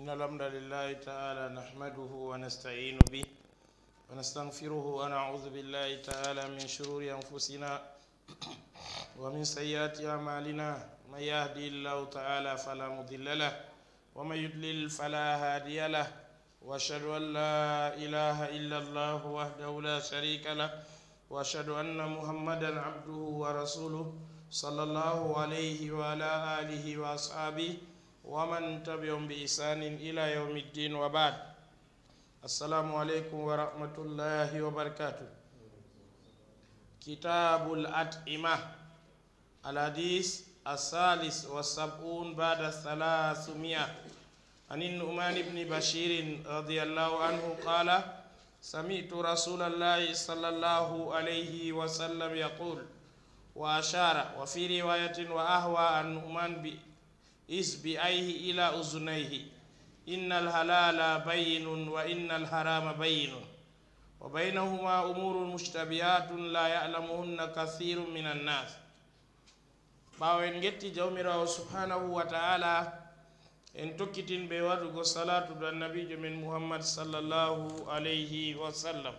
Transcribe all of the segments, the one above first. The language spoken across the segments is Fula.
إن الحمد لله تعالى نحمده ونستعين به ونستغفره ونعوذ بالله تعالى من شرور أنفسنا ومن سيئات أعمالنا من يهدي الله تعالى فلا مضل له ومن يضلل فلا هادي له وأشهد أن لا إله إلا الله وحده لا شريك له وأشهد أن محمدا عبده ورسوله صلى الله عليه وعلى آله وأصحابه ومن تبعهم بإحسان إلى يوم الدين وبعد السلام عليكم ورحمة الله وبركاته كتاب الأطعمة الحديث الثالث والسبعون بعد الثلاثمية عن النعمان بن بشير رضي الله عنه قال سمعت رسول الله صلى الله عليه وسلم يقول وأشار وفي رواية وأهوى النعمان isbi'ayhi ila uzunayhi inna alhalala bayinun wa inna alharama bayinun wa baynahuma umurun mustabihatun la ya'lamuhunna kathirun min annas ɓawen getti jawmirawo subhanahu wa taala en tokkitin ɓe waɗugo salatu do annabijo men muhammad sallallahu alayhi wa sallam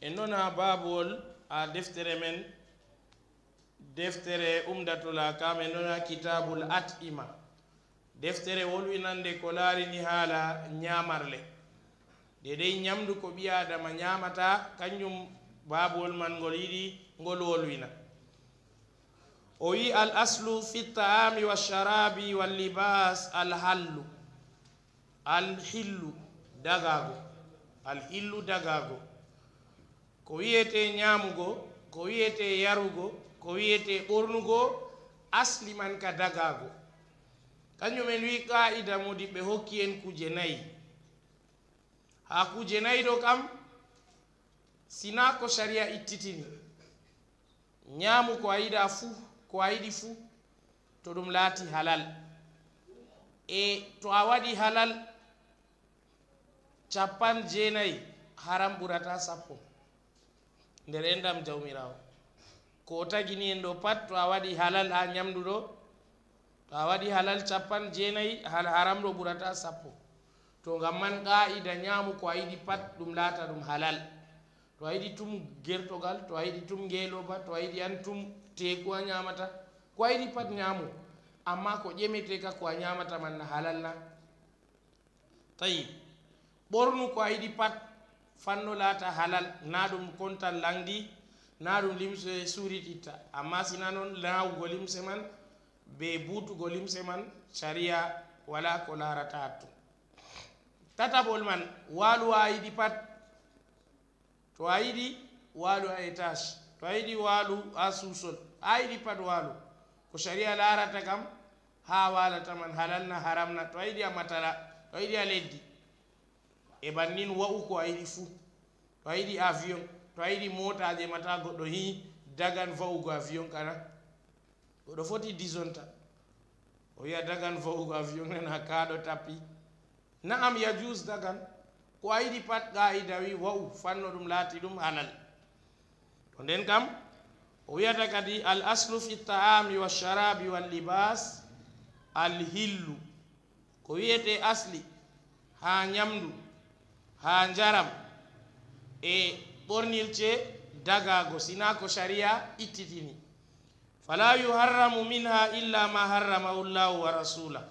en noona babuwol a deftere men deftere umdatula kame ɗona kitabul atima deftere wolwinande ko laarini haala ñamarle de dey ñamdu ko ɓi adama ñamata kañum baabuwol man ngol yiɗi ngol wolwina o wi al aslu fi taami wa sharabi wa libas alhallu alhillu dagago alhillu dagago ko wiyete ñamugo ko wiyete yarugo ko wiyete ɓornugo asliman ka dagago kañumen wi qa'ida modi ɓe hokki en kuje nayyi ha kuje nayyi ɗo kam sina ko saria ittitini ñaamu ko a yiɗa fuu ko a yiɗi fuu to ɗum laati halal e to a waɗi halal capan jeenayi haram ɓurata sappo nder endam jawmirawo ko tagini en ɗo pat to a waɗi halal ha ñamduɗo to a waɗi halal capan jeenayi haram ɗo ɓurata sappo to gam man qaida ñaamu ko a yiɗi pat ɗum laata ɗum halal to a yiɗi tum gertogal to a yiɗi tum geeloba to a yiɗi an tum teeku a ñamata ko a yiɗi pat ñaamu amma ko ƴemeteka ko a ñamata man na halal na tawi ɓornu ko a yiɗi pat fanno laata halal na ɗum kontan langdi na ɗum limse surititta amma sina noon laawugo limse man be buutugo limse man sariya wala ko larata hattu tataɓol man waaluwa a yiɗi pat to a yiɗi waalu a étage to a yiɗi waalu ha suusol a yiɗi pat waalu ko sariya larata kam ha walata man halalna haramna to a yiɗi a matala to a yiɗi a leddi e bannin wa'u ko a yiɗi fuu to a yiɗi avion to a motaje mata goɗɗo hi dagan va'ugo avion kana goɗɗo foti disonta o wiya dagan va'ugo avion nan kaɗo tappi na'am yajus dagan ko a yiɗi pat qa'ida wi wa'u fanno ɗum laati ɗum anal to nden kam o wiyata kadi al aslu fi taami walsharabi wallibas al hillu ko wiyete asli ha nyamdu ha njaram e ɓornilce dagago sina ko sharia ittitini fala yuharramu minha illa ma harramahu llahu wa rasula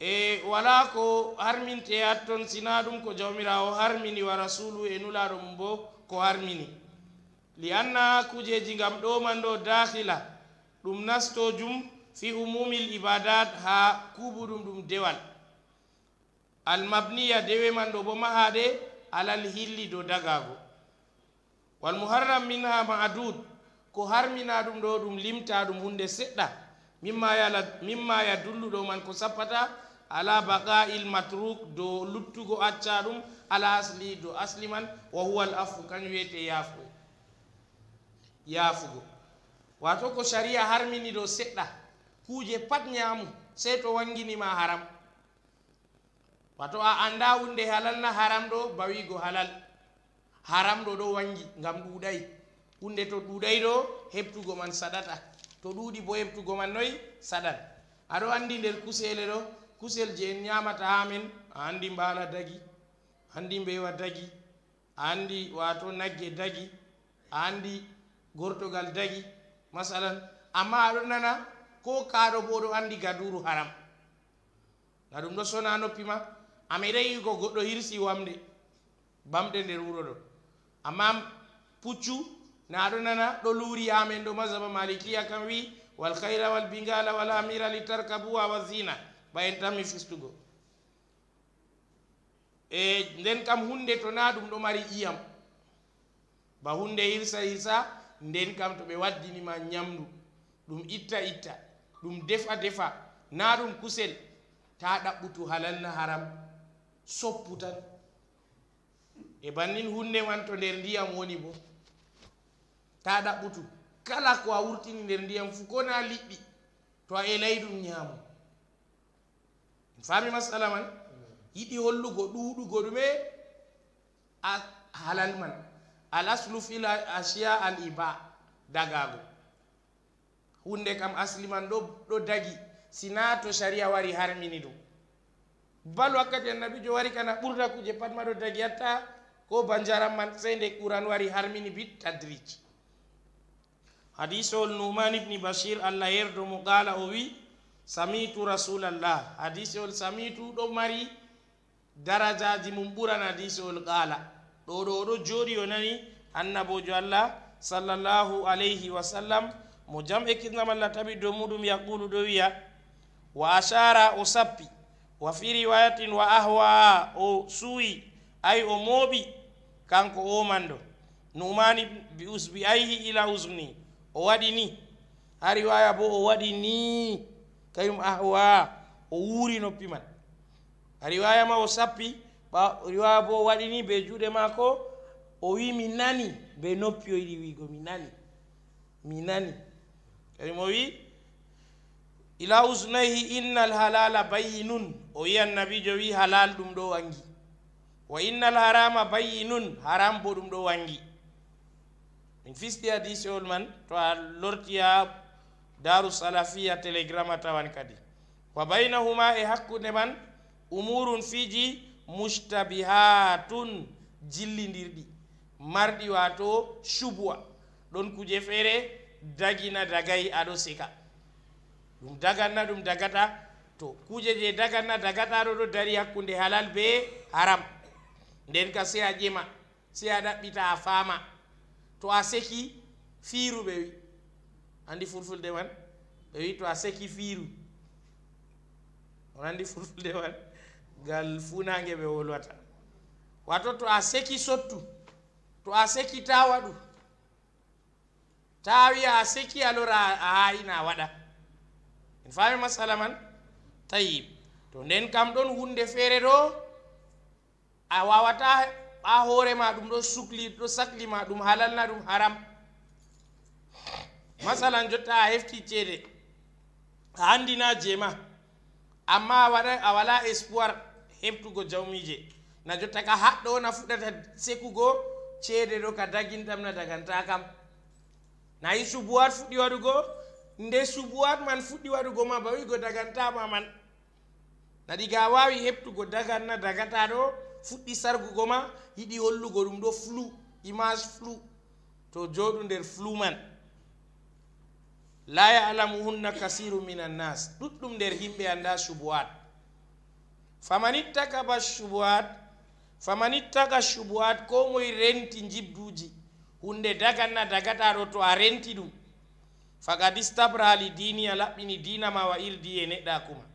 e wala ko harminte hatton sina ɗum ko jawmirawo harmini wa rasulu e nulaɗo mum bo ko harmini li anna kujeji gam ɗomanɗo dakila ɗum nastojum fi umumil ibadat ha kuɓuɗum ɗum dewal almabniya dewe man ɗo bo mahaɗe alal hilli dow dagago wal muharram minha ma adud ko harmina ɗum ɗo ɗum limta ɗum hunde seɗɗa mimmayala mimmaya dulluɗo man ko sappata ala baqa il matruk do luttugo acca ɗum ala asli do asli man wa huwa al afu kañum wiyete yaafu yaafugo wato ko sharia harmini ɗo seɗɗa kuuje pat ñaamu sey to wanginima haram wato a anda wunde halal na haram ɗo bawigo halal haram ɗo ɗo wangi ngam ɗuɗayi wunde to ɗuɗayi ɗo heɓtugo man saɗata to ɗuuɗi bo heɓtugo man noyi saɗat aɗo andi nder kusele ɗo kusel je en ñamata ha men a andi mbaala dagi a andi mbewa dagi a andi wato nagge dagi a andi gortogal dagi masalan amma aɗo nana ko kaaɗo bo ɗo andi gaduru haram na ɗum ɗo sona noppi ma ami reyi ko goɗɗo hirsi wamde bamɗe nder wuro ɗo amma puccu na aɗo nana ɗo luuri amen ɗo masaba malikiya kam wi wal hayra wal bingala wal amira li tarkabuwa wa zina ɓayen tanmi fistugo e nden kam hunde to na ɗum ɗo mari iyam ba hunde hirsa hirsa nden kam to ɓe waddinima ñamdu ɗum itta itta ɗum defa defa na ɗum kusel ta ɗaɓɓutu halalna haram soppu tan e bannin hunde wanto nder ndiyam woni bo ta ɗaɓɓutu kala ko a wurtini nder ndiyam fu ko na liɓɓi to a elay ɗum ñaamo en faami masala man yiɗi hollugo ɗuɗugo ɗume a halal man al aslu fil asia al iba dagago hunde kam asli man ɗo ɗo dagi sina to sharia wari harmini ɗum bal wakkati annabijo wari kana ɓurda kuje patmaɗo tagi yatta ko banjaram man sey nde kuran wari harmini bi tadric hadice ol numan ibni bashir allah yerdo mo qala o wi samitu rasulallah hadice ol samitu ɗo mari darajaji mum ɓuran hadice ol qala ɗo ɗo oɗo jooɗi o nani annabojo allah sallllahu alayhi wa sallam mo jam ekkitnam allah taɓi dow muɗum yaqulu ɗo wiya wa ashara o sappi wa fi riwayatin wa ahwa o suwi ay o mooɓi kanko womando numani bi usbi ayhi ila usni o waɗi ni ha riwaya bo o waɗi ni kayum ahwa o wuuri noppi man a riwaya ma o sappi ɓa riwaya bo o waɗi ni be juuɗe maako o wi mi nani be noppi o yiɗi wigo mi nani mi nani kayum o wi ila usnayhi inna alhalala bayinun o wi annabijo wi halal ɗum ɗo wangi wa innal harama bayi nun haram bo ɗum ɗo wangi min fisti hadice ol man to a lortiya daru salafia telegram a tawan kadi wa baynahuma e hakkude man umurun fiji mustabihatun jillidirɗi marɗi wato chubwa ɗon kuje feere dagina dagay aɗo sika ɗum daganna ɗum dagata to kuje je daganna dagaɗaɗo ɗo dari hakkunde halal be haram nden ka se a ƴema se a ɗaɓɓita a faama to a seki fiiru ɓe wi andi fulfulde man ɓe wi to a seki fiiru on andi fulfulde man ngal funange ɓe wolwata wato to a seki sottu to a seki ta waɗu ta wiya a seki alora a haayina waɗa en faami masala man tayib to nden kam ɗon hunde feere ɗo a wawata ɓa hoorema ɗum ɗo sukli ɗo saklima ɗum halalna ɗum haram masalan jotta a hefti ceede a andina jeema amma waɗa a wala espoir heɓtugo jawmije na jotta ka haɗɗo na fuɗata sekugo ceede ɗo ka dagintam na daganta kam nayi subuwat fuɗɗi waɗugo nde subuwat man fuɗɗi waɗugo ma bawigo dagantama man tadi ga wawi heptugo daganna dagata ɗo fuɗɗi sargugo ma yiɗi hollugo ɗum ɗo flu image flu to joɗu nder flu man la yalamuhunna kasiru min annas ɗuɗɗum nder himɓe anda subuat faman ittakaba subuat faman ittaka subuat ko moye renti jibduji hunde daganna dagata ɗo to a renti ɗum fakad istabra li dini a laɓɓini dinama wa irdi e neɗɗa kuma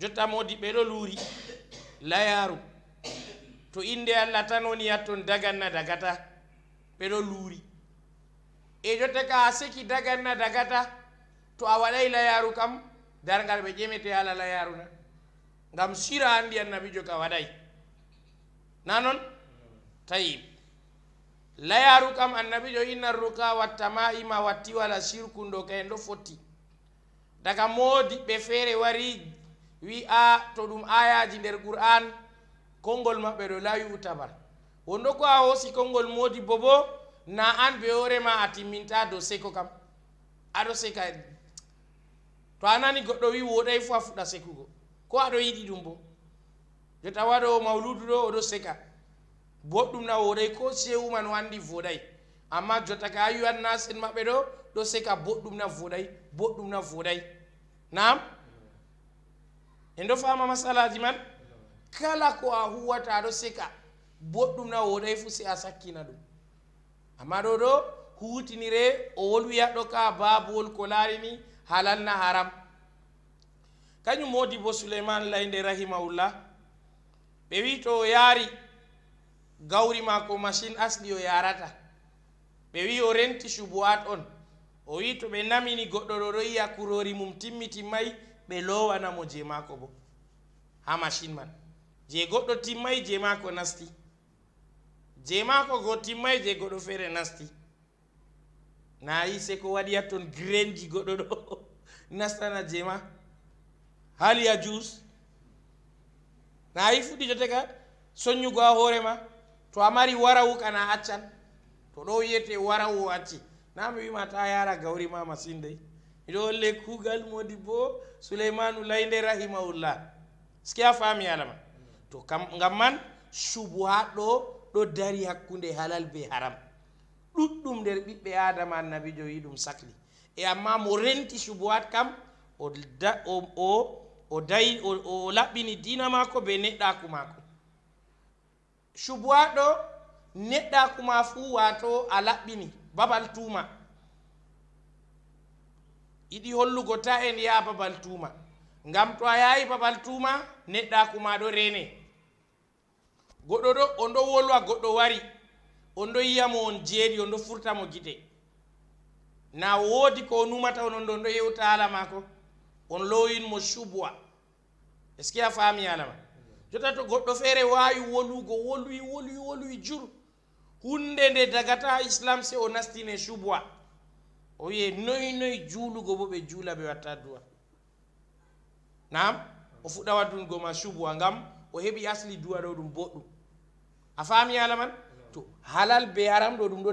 jotta modi do luri layaru to inde allah tan woni yatton daganna dagata ɓeɗo luri e jotta ka seki daganna dagata to a waɗay layaru kam dargal ɓe jemete ala layaru na ngam sira andi annabijo ka waɗay na noon tayib layaru kam annabijo inna ruka wattamaima wattiwala sirkundo ka ɗo fotti daga be fere wari wi a to ɗum ayaji nder qur'an kongol maɓɓe ɗo lawi utabar wondo ko a hoosi kongol modi bo bo na an be worema a timminta do seko kam aɗo seka to a nani goɗɗo wi woɗay fo a fuɗɗa sekugo ko aɗo yiɗi ɗum bo jo tawa ɗo mawludu ɗo oɗo seka boɗɗum na woɗay ko sewuman wandi voɗay amma jota ka yiwan nasen maɓɓe ɗo ɗo seka boɗɗum na voɗay boɗɗum na voɗay nam en do fama masalaji man kala ko a huwata aɗo sika boɗɗum na woɗay fu si a sakkina ɗum amma ɗo ɗo hutinire o wol wiyaɗɗo ka babowol ko laarini halal na haram kañum modi bo souleymane laynde rahimahullah ɓe wi to o yaari gawri mako machine asli o yarata ɓe wi o renti subowat on o wi to ɓe namini goɗɗo ɗo ɗo yiya kurori mum timmitimmayi ɓe lowanamo je mako bo ha machine man je goɗɗo timmayi je mako nasti je mako go timmayi je goɗɗo feere nasti nayi sei ko waɗi ha ton grainji goɗɗo ɗo nastana je ma haliya jus nayi fuɗɗi jotega soñugo ha hoorema to a mari warawu kana accan to ɗo wiyete warawu o acci na mi wima ta yara gawri ma machine dey iɗo holle kuugal modi bo souleymanu laynde rahimahullah ski a faami alama to kam ngam man subuha ɗo ɗo dari hakkunde halal be haram ɗuɗɗum nder ɓiɓɓe adama annabi jo yi ɗum sahli e amma mo renti subuhat kam o dayi o laɓɓini dina maako be neɗɗaku maako subuha ɗo neɗɗaku ma fuu wato a laɓɓini babal tuma idi hollugo ta en ya babal tuma ngam to a yayi babal tuma neɗɗa kuma ɗo rene goɗɗo ɗo on ɗo wolwa goɗɗo wari on ɗo yiyamo on jeeɗi on ɗo furtamo gite na woodi ko o numata onon ɗo on ɗo yewta hala maako on lowinmo cubwa est ce que a faami alama jota to goɗɗo feere waawi wolugo wolwi wolwi wolwi jur hunde nde dagata islam se o nastine cubwa o wiye noy noy juulugo bo ɓe juula ɓe watta duwa nam o fuɗɗa waddungo ma subwa ngam o heɓi asli duwa ɗo ɗum boɗɗum a faami hala man to halal be haram ɗo ɗum ɗo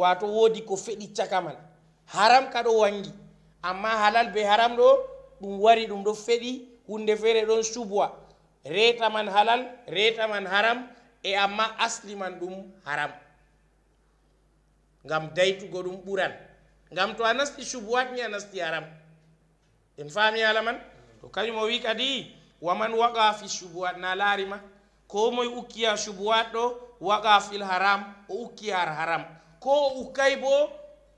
wato woodi ko feɗi caka man haram kaɗo wangi amma halal be haram ɗo ɗum wari ɗum ɗo feɗi hunde feere ɗon subwa reeta man halal reeta man haram e amma asli man ɗum haram ngam daytugo ɗum ɓuran ngam to a nasti cubuwatni a nasti aram en faami alaman to kañum o wi kadi waman waga fi cubuwat na laarima ko moye ukkiya cubuwat ɗo waga fil haram o ukkiyar haram ko o ukkay bo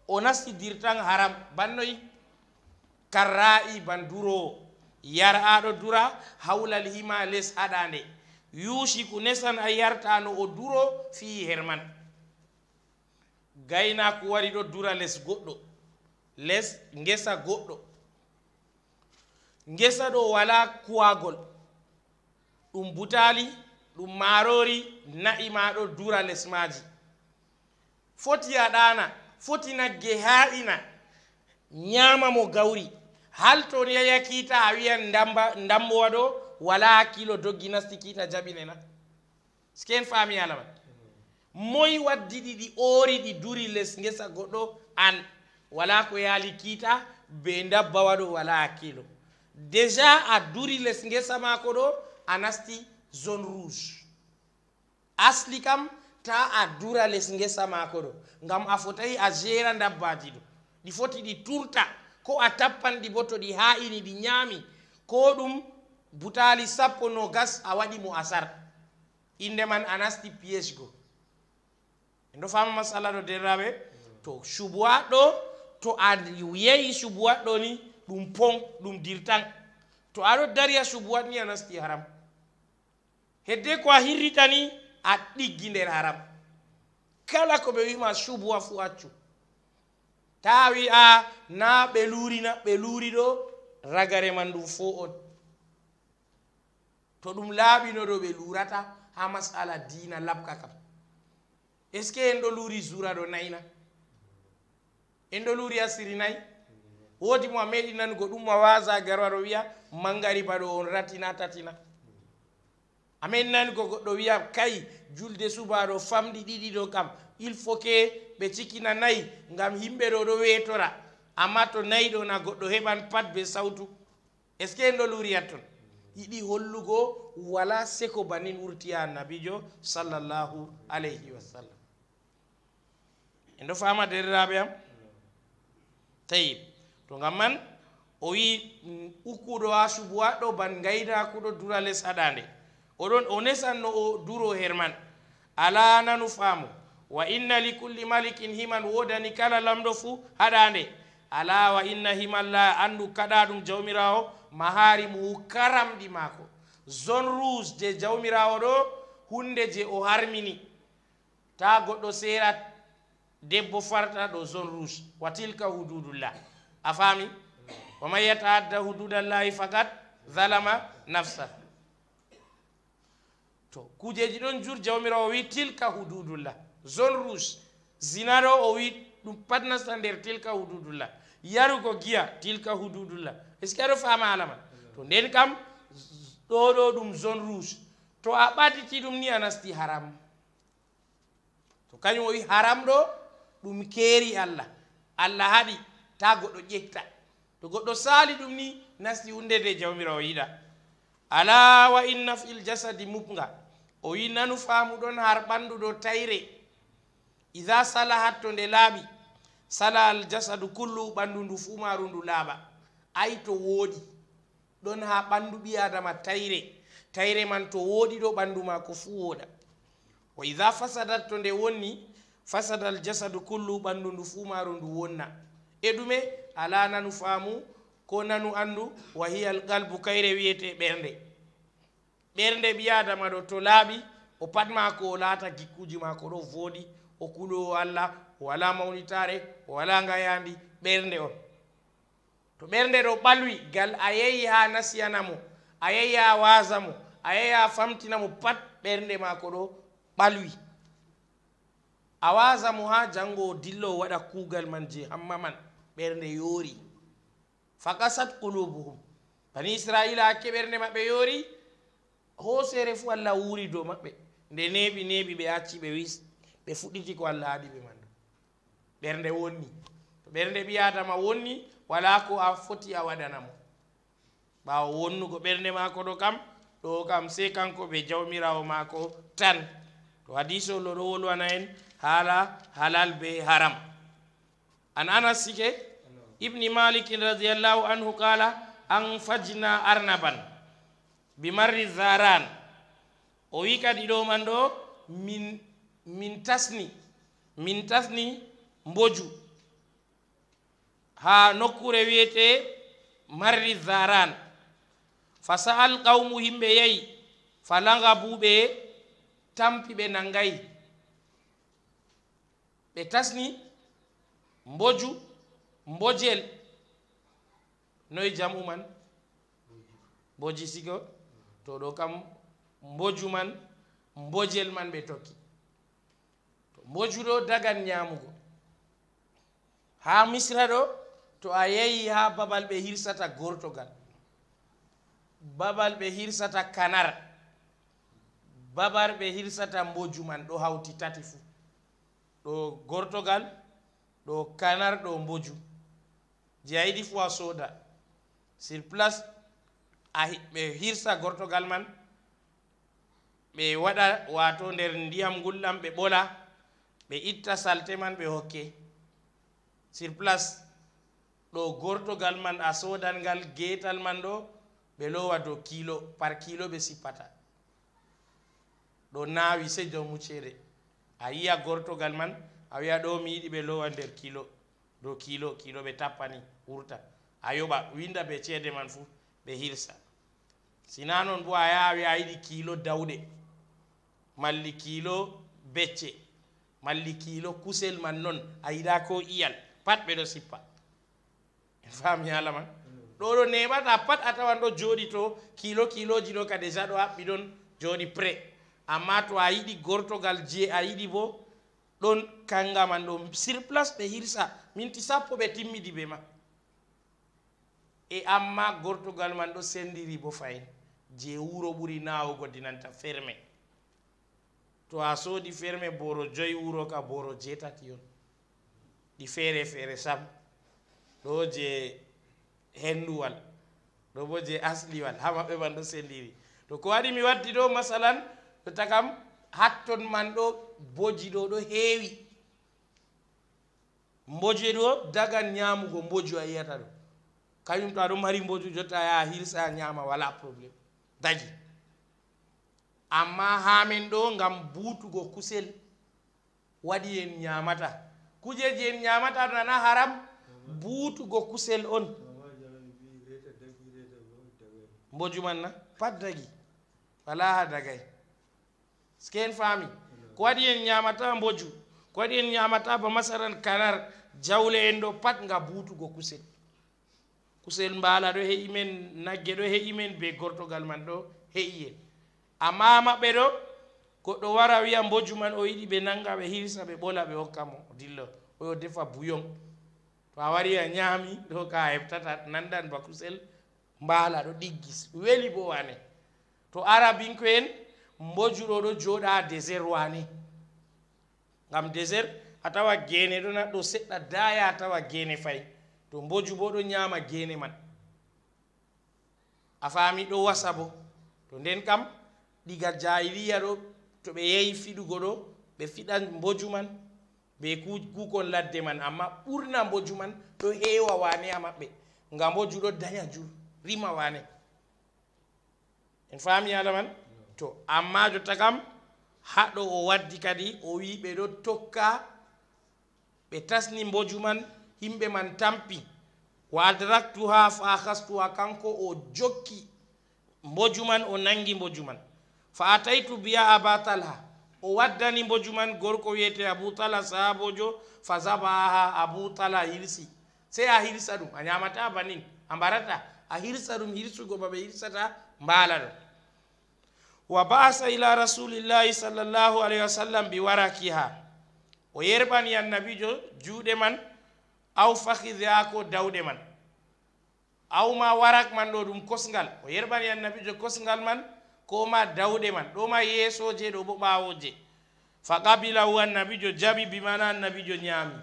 o nasti dirtan haram bannoyi karra'i ban durowo yar aɗo dura hawlal hima les haɗa nde yuusi ku nesan a yartano o duro fi herman gaynako wari ɗo dura les goɗɗo les gesa goɗɗo gesa ɗo wala kuwagol ɗum butali ɗum marori na'i maɗo dura les maji foti a ɗana foti nagge ha'ina yama mo gawri hal ton yaya kiita a wiyan dambowa ɗo wala kilo doggi nasti kiita jaɓinena sken faami alaman moy waddi ɗi ɗi oori ɗi duri les ngesa goɗɗo an wala ko yaali kiita be dabba waɗo wala hakkilo déjà a duri les ngesa maako ɗo a nasti zone rouge asli kam ta a dura les ngesa maako ɗo ngam a fotayi a gera dabbaji ɗo ɗi foti ɗi turta ko a tappanɗi bo to ɗi haaini ɗi ñaami ko ɗum butali sappo no gas a waɗi mo asar inde man a nasti piége goo en fama masala ɗo derraɓe to shubwa do to a yeyi shubwa do ni ɗum pon dum dirtan to aɗo darya shubwa ni a nasti haram hedde ko a hirrita ni a ɗiggi nder haram kala ko be wima subuwa fu accu tawi a na ɓe na ɓe luri ɗo ragare man ɗum fo on to ɗum no ɗo ɓe lurata ha masala dina labka kam est ce que en ɗo luuri zura ɗo nayna en ɗo luuri asiri nayi woodi mo a meeɗi nanugo ɗum ma wasa garwaɗo wiya mangari baɗo on ratina tatina amen nanugo goɗɗo wiya kayi julde subaɗo famɗi ɗiɗi ɗo kam il faut que ɓe cikkina nayi ngam yimɓe ɗo ɗo weetora amma to nayi ɗo na goɗɗo heɓan pat be sawtu est ce que en ɗo luuriyat toon yiɗi hollugo wala seko banin wurtiya annabijo sallllahu alayhi wa sallam en do fama derdiraɓe am tayib to gam man o wi mm, ukkuɗo ha subowa ɗo ban gaynakuɗo dura les haɗande oɗon o nesanno o duro herman ala nanu faamo wa inna li culli malikin himan wodani kala lamɗo fuu haɗande ala wa inna himan la andu kaɗa ɗum jawmirawo mahari mu karamɗi maako zone rouge je jawmirawo ɗo hunde je o harmini ta goɗɗo serat debbo farta ɗo zone rouge wa tilka hududullah a faami wa man yataadda hududallahi faqat zalama nafsa to kujeeji ɗon jur jawmira o wi tilka hududullah zone rouge zina ɗo o wi ɗum patnasta nder tilka hududullah yarugo giya tilka hududullah est ce que aɗo faama alama to nden kam ɗo ɗo ɗum zone rouge to a ɓaditi ɗum ni a nasti haram to kañum o wi haram ɗo ɗum keeri allah allah haɗi ta goɗɗo ƴetta to goɗɗo saali ɗum ni nasti hunde de jawmirawo yiɗa ala wa inna fi ljasadi mubga o wi nanu faamuɗon har ɓannduɗo tayre ida sala hatto nde laaɓi sala al jasadu kullu ɓanndu ndu fuu maaru ndu laaɓa ay to wooɗi ɗon ha ɓanndu ɓi adama tayre tayre man to wooɗi ɗo ɓanndu maako fuu wooɗa wa ida fasadat to nde wonni fasadal jasadu kullu ɓanndu ndu fuu maaru ndu wonna e ɗume ala nanu faamu ko nanu anndu wa hiya al qalbu kayre wiyete ɓernde ɓernde ɓiyaadama ɗo to laaɓi o pat maako o laata gikkuji maako ɗo vooɗi o kuɗowo allah wala mawnitaare wala ngayaandi ɓernde on to ɓernde ɗo ɓalwi ngal a yehi haa nasiyana mo a yehi haa waasa mo a yehi haa famtina mo pat ɓernde maako ɗo ɓalwi a wasa mo ha jango dillo waɗa kugal man je hamma man ɓernde yoori fakasat kulubuhum bani israila hakke ɓernde maɓɓe yoori hosere fu allah wuuri dow maɓɓe nde neɓi neɓi ɓe acci ɓe wis ɓe fuɗɗiti ko allah aɗi ɓe man ɓernde wonni to ɓernde ɓi adama wonni wala ko a foti a waɗanamo ɓawo wonnugo ɓernde mako ɗo kam ɗo kam sey kanko ɓe jawmirawo mako tan to hadiseo loɗo wolwana en haala halal be haram an anas sike ibni malikin radiallahu anhu qala an fajna arnaban bi marri zaran o wi kadi ɗo man ɗo min min tasni min tasni mboju ha nokkure wiyete marri zaran fa sa'al qawmu yimɓe yeyi falangabuɓe tampiɓe nangayi ɓe tasni mboju mbojel noyi jam uman mboji sigo to ɗo kam mboju man mbojel man ɓe tokki to mboju ɗo dagan ñamugo ha misra ɗo to a yehi ha babal ɓe hirsata gortogal babal ɓe hirsata kanar babal ɓe hirsata mboju man ɗo hawti tati fuu ɗo gortogal ɗo kanar ɗo mboju je a yiɗi fu a sooda sur place aɓe hirsa gortogal man ɓe waɗa wato nder ndiyam gullam ɓe ɓola ɓe itta salte man ɓe hokke sur place ɗo gortogal man a sodal ngal getal man ɗo ɓe lowa dow kilo par kilo ɓe sippata ɗo nawi sey jomu ceere a yiya gortogal man a wiya ɗo mi yiɗi ɓe lowa nder kilo dow kilo kilo ɓe tappani wurta a yoɓa winda ɓe ceede man fuu ɓe hirsa sina noon bo a yaha a wiya a yiɗi kilo dawɗe malli kilo becce malli kilo kusel man noon a yiɗa ko iyal pat ɓeɗo sippa en fami hala man ɗo ɗo neɓata pat a tawan ɗo joɗi to kilo kiloji ɗo ka déjà ɗo haɓɓi ɗon joɗi prêt amma to a yiɗi gortogal je a yiɗi bo ɗon kanga man ɗo surplace ɓe hirsa minti sappo ɓe timmidi be ma e amma gortogal man ɗo sendiri bo fayin je wuro ɓuri nawugo dinanta ferme to a soodi ferme boro joyi wuro ka boro jetati on ɗi feere feere sam ɗo je henduwal ɗo bo je asliwal ha maɓɓe man ɗo sendiri to ko waɗi mi waddi ɗo masalan jotta kam hatton man ɗo boji ɗo ɗo heewi mboje ɗo daga ñaamugo mboju a yiyata ɗo kañum to aɗo mari mboju jotta ya hilsa ñaama wala probléme daji amma haamen ɗo ngam buutugo kusel waɗi en ñaamata kujeji en ñaamata nana haram buutugo kusel on mbojuman na pat dagi wala ha dagay ske en faami ko waɗi en ñaamata mboju ko waɗi en ñaamata ba masaran kanar jawle en ɗo pat nga buutugo kusel kusel mbaala ɗo heƴi men nagge ɗo heƴi men be gortogal man ɗo heƴi en amma maɓɓe ɗo goɗɗo wara wiya mboju man o yiɗi ɓe nanga ɓe hirsa ɓe ɓola ɓe hokka mo dillo oyo defa buyon to a wari a ñaami ɗo ka a heftata nandan ba kusel mbaala ɗo ɗiggis weli bo wane to arabinko en mbojuɗo ɗo joɗa désert wane gam désert a tawa gene ɗo naɗɗo seɗɗa daya a tawa gene fay to mboju bo ɗo ñama gene man a fami ɗo wasa bo to nden kam ɗiga jahiliya ɗo to ɓe yehi fiɗugo ɗo ɓe fiɗa mboju man ɓe kukon ladde man amma ɓurna mboju man ɗo hewa wane a maɓɓe ga mboju ɗo daña jur rima wane en fami yala man to amma jotta kam haɗo o waddi kadi o wi ɓe ɗo tokka ɓe tasni mboju man himɓe man tampi wadraktuha fa akhastuha kanko o jokki mboju man o nangi mboju man fa ataytu biya aba talha o waddani mboju man gorko wiyete abu talha sahabojo fa zabaha abu talha hirsi sey a hirsa ɗum a ñamata banin a mbarata a hirsa ɗum hirsugo baɓe hirsata mbala ɗum wa ba'asa ila rasulillahi sallallahu alaihi wasallam bi warakiha o ya Nabi jo Jude man aw fakhidha ko dawɗe man aw ma warak man ɗo ɗum kosngal o ya Nabi jo kosngal man ko ma dawɗe man Do ma yeesoje ɗo bo ɓawoje fa Nabi jo jabi bimana annabijo ñaami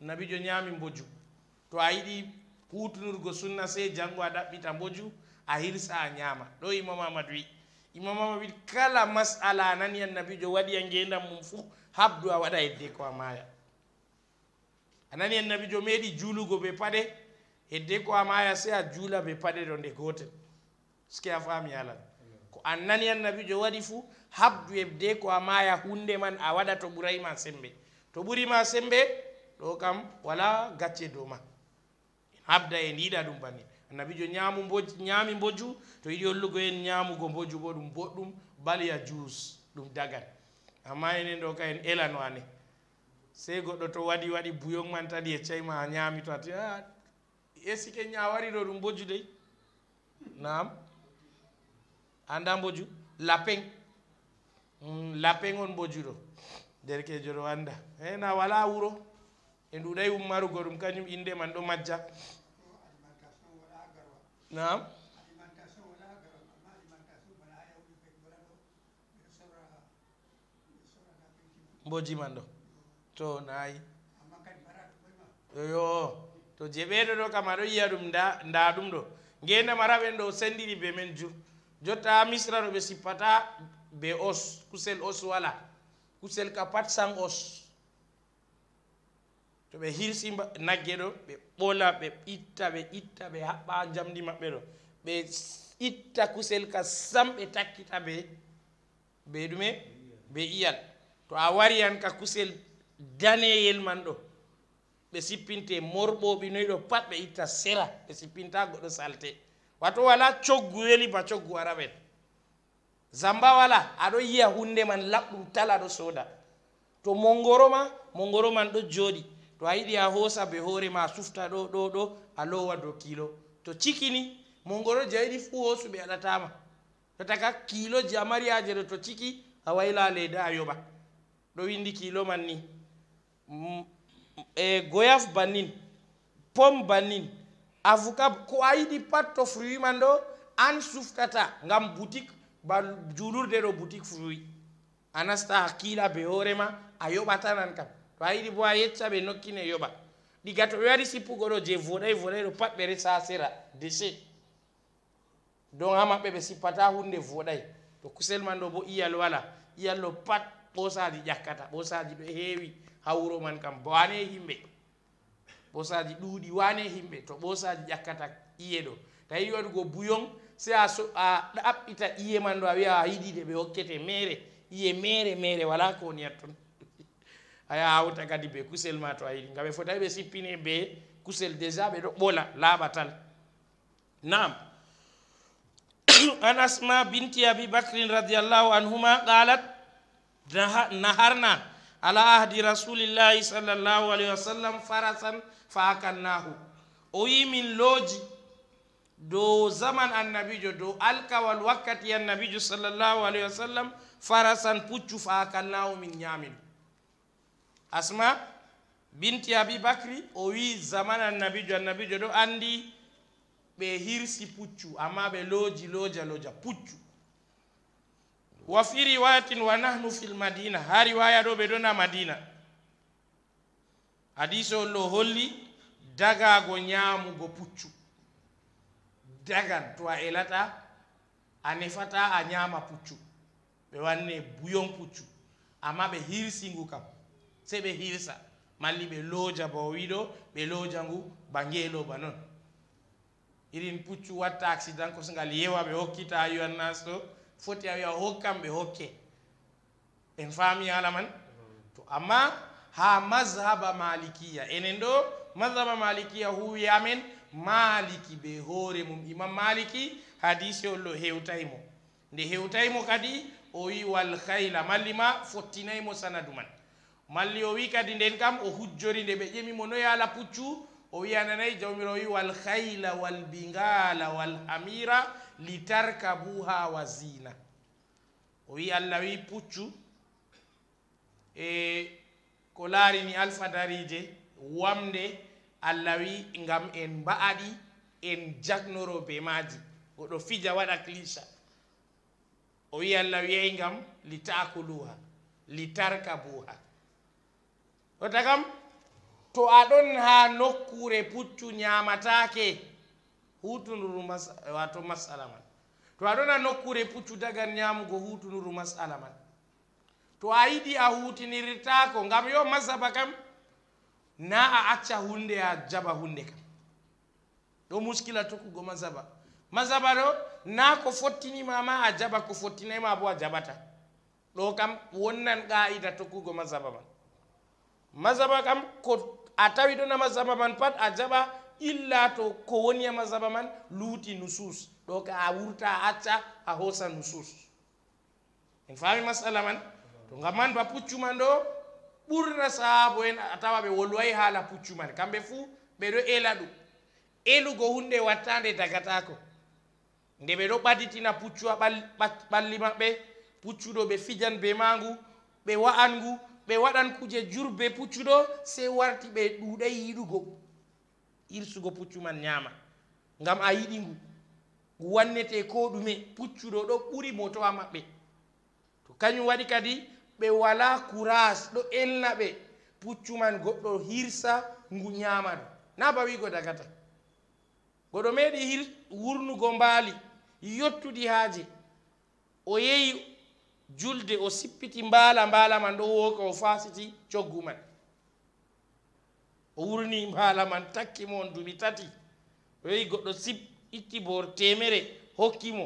annabijo ñaami mboju to a yiɗi hutunurgo sunna sey janngo a ɗaɓɓita mboju a hirsa a ñaama ɗo imam amadou wi imamama wi kala masala nani annabijo waɗi a ngendam mum fof habdu a waɗa hedde ko a maya anani annabijo meeɗi juulugo be paɗe hedde ko a maya sey a juula be paɗe ɗo nde gotel ski a faami alan ko an nani annabijo waɗi fuu habdu hebde ko a maya hunde man a waɗa to ɓurayma sembe to ɓurima sembe ɗo kam wala gacce dow ma en habda en yiɗa ɗum banni annabijo ñaamu bo ñaami mboju to yiɗi hollugo en ñaamugo mboju bo ɗum boɗɗum baliya jus ɗum dagan amma enen ɗo ka en elano ane sey goɗɗo to waɗi waɗi buyon man tadi yeccay ma ñaami to ati a ah, esike ñawari ɗo ɗum mboju dey nam anda mboju lapin mm, lapin on mboju ɗo derkejo ɗo anda ena eh, wala wuro e ɗuɗay ummarugo ɗum kañum inde man ɗo majja نعم Boji mando. to nai, yo to je do, kamaro yi adum da ɗum nda ɗum sendiri be men ju jotta misra do be sipata be os kusel os wala kusel ka pat os to ɓe hirsima nagge ɗo ɓe ɓola ɓe itta ɓe itta ɓe haɓɓa jamdi maɓɓe ɗo ɓe itta kusel ka sam ɓe takkita ɓe ɓe ɗume ɓe iyal to a wari han ka kusel daneyel man ɗo ɓe sippinte morɓoɓi noyi ɗo pat ɓe itta sera ɓe sippinta goɗɗo salte wato wala coggu weli ba coggu ara ɓen zamba wala aɗo yiya hunde man laɓɗum tala ɗo sooda to mongoro ma mongoro man ɗo jooɗi to a a hoosa be hoore ma sufta ɗo ɗo ɗo a lowa dow kilo to cikini mongoro je a fu hoosu ɓe aɗatama tataka kilo je a mari ɗo to ciki a wayla leyda a yoɓa ɗo windi kilo man ni mm, e eh, goyaf bannin pom bannin avocat ko a yiɗi pat to fruit man ɗo an suftata ngam boutique ba julurde ɗo boutique fruit a nasta hakkila be hoorema a yoɓatanan tanan kam to a yiɗi bo a yetta ɓe nokkine yoɓa ɗiga to ɓe waɗi sippugo ɗo je voɗayi voɗayi ɗo pat ɓe resa sera dese don ha maɓɓe ɓe sippata hunde voɗayi to kusel man ɗo bo iyal wala iyallo pat ɓosaji ƴakkata ɓosaji ɗo heewi ha wuro man kam wane himɓe ɓosaji ɗuuɗi wane himɓe to ɓosaji ƴakkata iye ɗo ta yiɗi waɗugo buyon se a ɗaɓɓita iye man ɗo a wiya a yiɗide ɓe hokkete mere iye mere mere wala ko woni yat ton a yawta kadi ɓe kusel ma to ayiɗi ngam ɓe fota ɓe sippine ɓe kusel déjà ɓe ɗo ɓola laɓatal nam an asma binti abi bacrin radiallahu anhuma qalat naharna ala ahdi rasulillahi sallllahu alayhi wa sallam farasan fa akalnahu o wi min looji dow zaman annabijo dow alkawal wakkati annabijo sallllahu alayhi wa sallam farasan puccu fa akalnahu min ñamiɗu asma binti abi bakri o wi zaman annabijo annabijo ɗo andi ɓe hirsi puccu amma ɓe looji looja looja puccu wa fi riwayatin wa nahnu fil madina ha riwaya ɗo ɓe na madina hadise on ɗo holli dagago nyamugo puccu dagan to a elata a nefata a nyama puccu ɓe wanne buyon puccu amma ɓe hirsingu kam sey ɓe hirsa malli ɓe looja bowiɗo ɓe looja ngu ba ngeelooba noon irin puccu watta accident kosngal yewa ɓe hokkita yuannas ɗo foti a wiya hokkam ɓe hokke en faami ala man to amma haa mazhaba malikiya enen ɗo mazhaba malikiya huwi amen maaliki ɓe hoore mum imam maliki hadise ollo hewtaymo nde hewtaymo kadi o wi walhayla mallima fottinaymo sanadu man malli o wi kadi nden kam o hujjori nde ɓe ƴemimo noyi ala puccu o wiyananayi jawmiro wi wal hayla wal bingala wal amira li tarkabuha wa zina o wi allah wi puccu e ko laarini alfadarije wamde allah wi ngam en mba'aɗi en jagnoro be maaji goɗo fija waɗa clicha o wi allah wiyayi ngam li taakuluha li tarkabuha jotta kam to aɗon ha nokkure puccu ñamatake hutunduru mas wato masala man to aɗon ha nokkure puccu dagan ñamugo hutunduru masala man to a yiɗi a hutinirtako ngam yo masaba kam na a acca hunde a jaɓa hunde kam ɗo muskila tokkugo masaba masaba ɗo na ko fottinima ma a jaɓa ko fottinayma bo a jaɓata ɗo kam wonnan qaida tokkugo masaba man mazaba kam ko a tawi ɗona mazaba man pat a jaɓa illa to ko woni a mazaba man luuti nusus ɗo ka a wurta a acca a hoosa nusus en faami masala man to ngam man ba puccu man ɗo ɓurna sahabo en a tawa ɓe wolway haala puccu man kamɓe fuu ɓe ɗo ela ɗum elugo hunde wattande dagatako nde ɓe ɗo ɓaditina puccu a ɓalli maɓɓe puccuɗo ɓe fijan be maa ngu ɓe wa'an ngu ɓe waɗan kuje jurbe puccuɗo sey warti ɓe ɗuuɗay yiɗugo irsugo puccu man ñaama ngam a yiɗi ngu ngu wannete ko ɗume puccuɗo ɗo ɓuri mo towa maɓɓe to kañum waɗi kadi ɓe wala courage ɗo elna ɓe puccu man goɗɗo hirsa ngu ñaama ɗo na bawigo dagata goɗo meeɗi wurnugo mbaali yottudi haaje o yehi julde o sippiti mbaala mbaala man ɗo woka o fasiti coggu man o wurni mbaala man takki mo on dumi tati o yehi goɗɗo sip itti boor temere hokkimo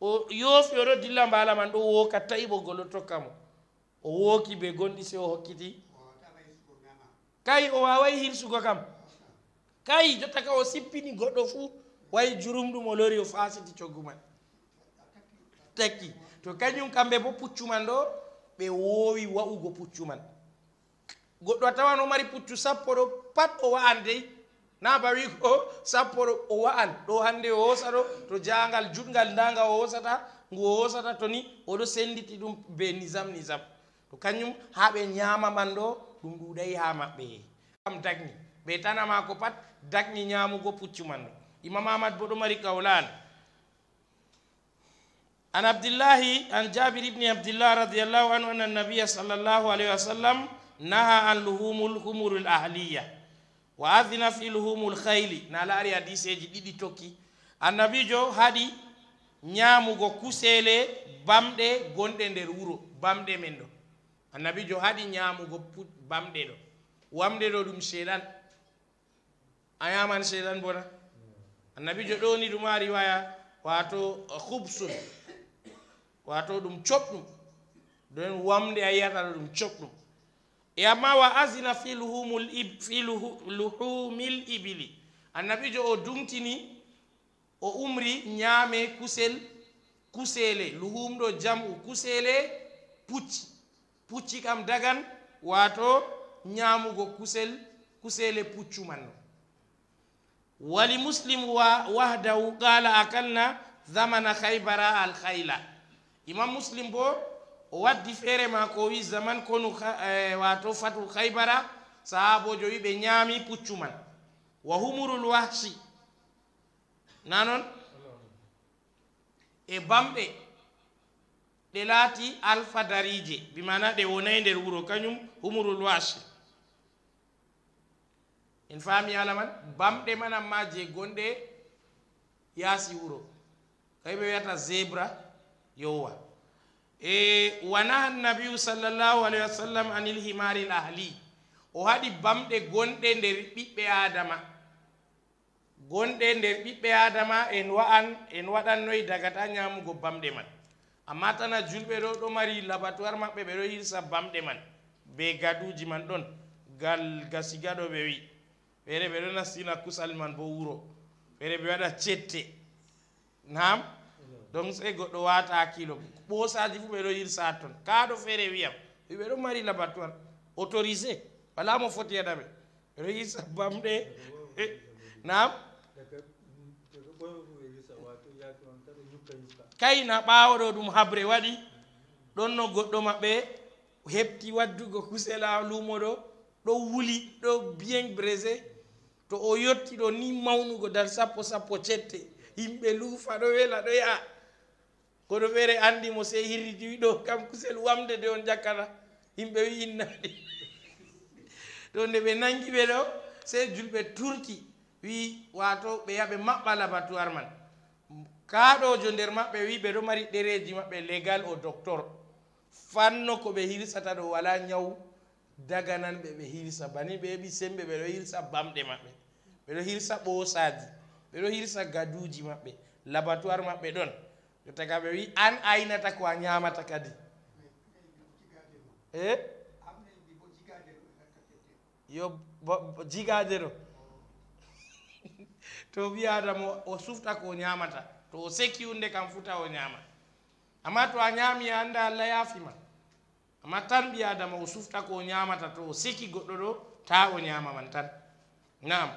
o yoofi oɗo dilla mbaala man ɗo woka tayiɓogol o tokka mo o wooki be gonɗi se o hokkiti kayi o waway hirsugo kam kayi jotta ka o sippini goɗɗo fuu wayi jurumɗum o lori o fasiti coggu man takki to kañum kamɓe bo puccu man ɗo ɓe woowi wa'ugo puccu man goɗɗo a tawan o mari puccu sappo ɗo pat o wa'an dey na ba wi ko sappo ɗo o wa'an ɗo hannde o hoosa ɗo to jangal juɗgal ndanga o hoosata ngu o hoosata to ni oɗo senditi ɗum be nisam nisam to kañum ha ɓe ñaama man ɗo ɗum ɗuuɗayi ha maɓɓe am dagni ɓe tanamaako pat dagni ñaamugo puccu man ɗo imam amad bo ɗo mari kawlan عن عبد الله عن جابر بن عبد الله رضي الله عنه أن النبي صلى الله عليه وسلم نهى عن لحوم الخمر الأهلية وأذن في لحوم الخيل نالاري حديث جديد توكي النبي جو هادي ñamugo kusele bamɗe gonɗe nder wuro bamɗe men ɗo annabi jo haɗi ñamugo bamɗe ɗo wamɗe ɗo ɗum seeɗan a yaman seeɗan bona annabi jo ɗoni ɗum ha waya wato khubsun wato ɗum coɓɗum don wamde a yiyatala ɗum coɓɗum e amma wa asina fi luhumil ibili annabijo o dumtini o umri ñaame kusel kuseele luhum ɗo jam'u kuseele pucci pucci kam dagan wato ñaamugo kusel kuseele puccu manno wali muslim wa wahdahu qala akalna zamana khaybara al khayla imam muslim bo o waddi feere ma ko wi zaman konu e, wato fatu khaybara sahabojo wi ɓe ñaami puccu man wa humurul wahsi na noon e bamɓe ɗe laati alpha darije bimana ɗe wonay nder wuro kañum humurul wahsi en faami ala man bamɗe man amma je gonɗe yaasi wuro kayɓe wiyata zébra yowa e wa naha annabiu sall llahu alahi wa sallam anil himari l ahli o haɗi bamɗe gonɗe nder ɓiɓɓe adama gonɗe nder ɓiɓɓe adama en wa'an en waɗannoyi dagata ñamugo bamɗe man amma tana julɓe ɗo ɗo mari labatoire maɓɓe ɓe ɗo hirsa bamɗe man be gaɗuji man ɗon gal gasigaɗo ɓe wi ɓere ɓe ɗo nastina kusal man bo wuro ɓere ɓe waɗa cette nam donc sey goɗɗo wata hakkilo ɓosaji fuu ɓeɗo hirsa toon kaaɗo feere wiyam ɓe ɗo mari laboratoire autorisé wala mo foti yaɗa ɓe ɓeɗo hirsa bamɗe eh, nam kayna ɓawo ɗo ɗum habre waɗi ɗon no goɗɗo maɓɓe hepti waddugo kusel ha lumo ɗo ɗo wuli ɗo bien brisé to o yetti ɗo ni mawnugo dar sappo sappo cette yimɓe luufa ɗo wela ɗo yaha kono ɓere andi mo se hirridiwi ɗo kam kusel wamde de on jakkata yimɓe wi innaɗi to nde ɓe nangiɓe ɗo se julɓe turki wi wato ɓe yaɓe maɓɓa labatuwar man kaɗojo nder maɓɓe wi ɓe ɗo mari ɗereji maɓɓe légal au docteur fanno ko ɓe hirsata ɗo wala ñaw daganan ɓe ɓe hirsa bani ɓe heɓi semɓe ɓeɗo hirsa bamɗe maɓɓe ɓeɗo hirsa ɓosaji ɓeɗo hirsa gaduji maɓɓe labatuwar maɓɓe ɗon taga ɓe wi an aynata ko a ñamata kadi e yo jigadero to ɓi adama o sufta ko ñamata to o seki unde kam futa o ñama amma to a ñami annda allah yaafima amma tan ɓi adama o sufta ko ñamata to o seki goɗɗo ɗo ta o ñama man tan nam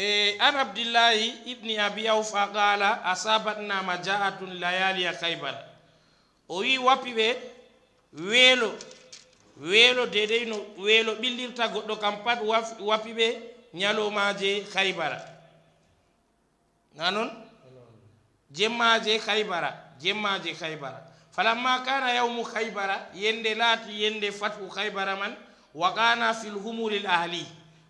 e an abdillahi ibni abi awfa qala asabatnama jaatun layaliya khaybara o wi wappi ɓe weelo weelo deedey no weelo ɓillirta goɗɗo kam pat wappi ɓe ñalomaje khaybara na noon jemmaje khaybara jemmaje khaybara falamma kana yawmu khaybara yende laati yende fatu khaybara man wa kana fi lhumuril ahli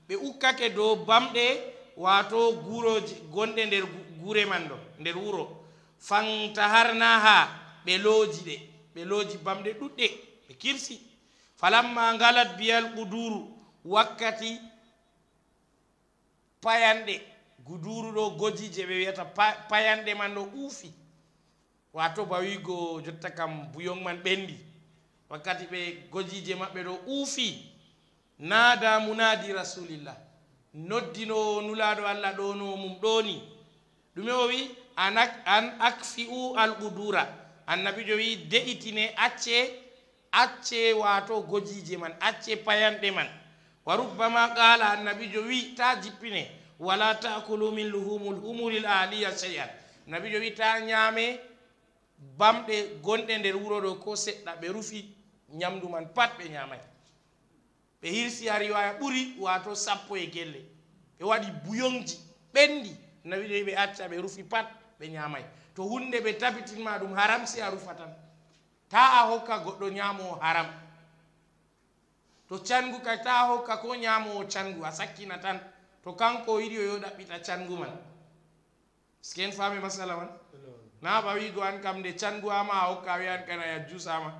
ɓe ukkake dow bamɗe wato guuroji gonɗe nder guure man ɗo nder wuro fantaharna ha ɓe looji ɗe ɓe looji bamɗe ɗuɗɗe ɓe kirsi falamma ngalat biyal guduru wakkati payanɗe guduru ɗo goji je ɓe wiyata payanɗe man ɗo uufi wato ba wigo jotta kam buyon man ɓendi wakkati ɓe gojije maɓɓe ɗo uufi naada munadi rasulillah noddinowo nulaaɗo allah ɗonowo mum ɗoni ɗume o wi an akfi u alqudura annabijo wi de'itine acce acce wato gojiije man acce payanɗe man wa rubbama qala annabijo wi ta jippine wala takulu min luhumul humuril aliya cheyan annabijo wi ta ñaame bamɗe gonɗe nder wuro ɗo ko seɗɗa ɓe rufi ñamdu man pat ɓe ñaamay ɓe hirsi ha riwaya ɓuri wato sappo e gelle ɓe waɗi buyongji ɓendi nawiɗe ɓe acca ɓe rufi pat ɓe ñamay to hunde ɓe tabitinma ɗum haram si a rufa tan ta a hokka goɗɗo ñamowo haram to cangu ka ta a hokka ko ñamowo cangu a sakkina tan to kanko yiɗi o yo ɗaɓɓita cangu man sken fami masala man na ɓa wigo an kam nde cangu ama a hokka wiyan kana ya jusama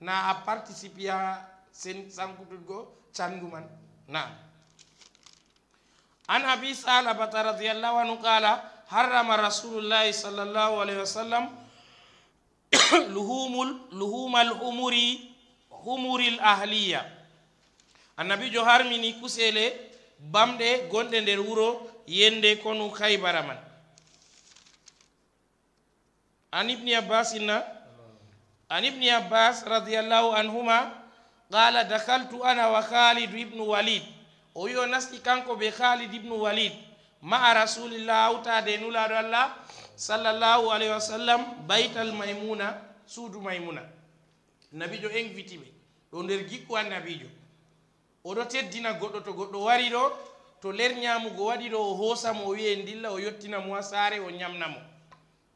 na a participe ha sen sankutudgo candu man nam an abi salabata radiallahu anhu qala harrama rasulullahi sall llahu alayhi wa sallam luhuma lhumuri humuri l ahliya annabijo harmini kusele bamɗe gonɗe nder wuro yende konu haybara man an ibni abbasinna an ibni abbas radiallahu anhuma qala dakaltu ana wa khalidu ibnu walid o wi o nasti kanko be khalid ibnu walid maa rasulillah hawtade e nulaɗo allah sallllahu alayhi wa sallam baytal maymuna suudu maymuna nabijo inviti ɓe ɗo nder giɗɗo a nabijo oɗo teddina goɗɗo to goɗɗo wari ɗo to ler ñamugo waɗi ɗo o hoosamo o wiye dilla o yettinamo ha saare o ñamnamo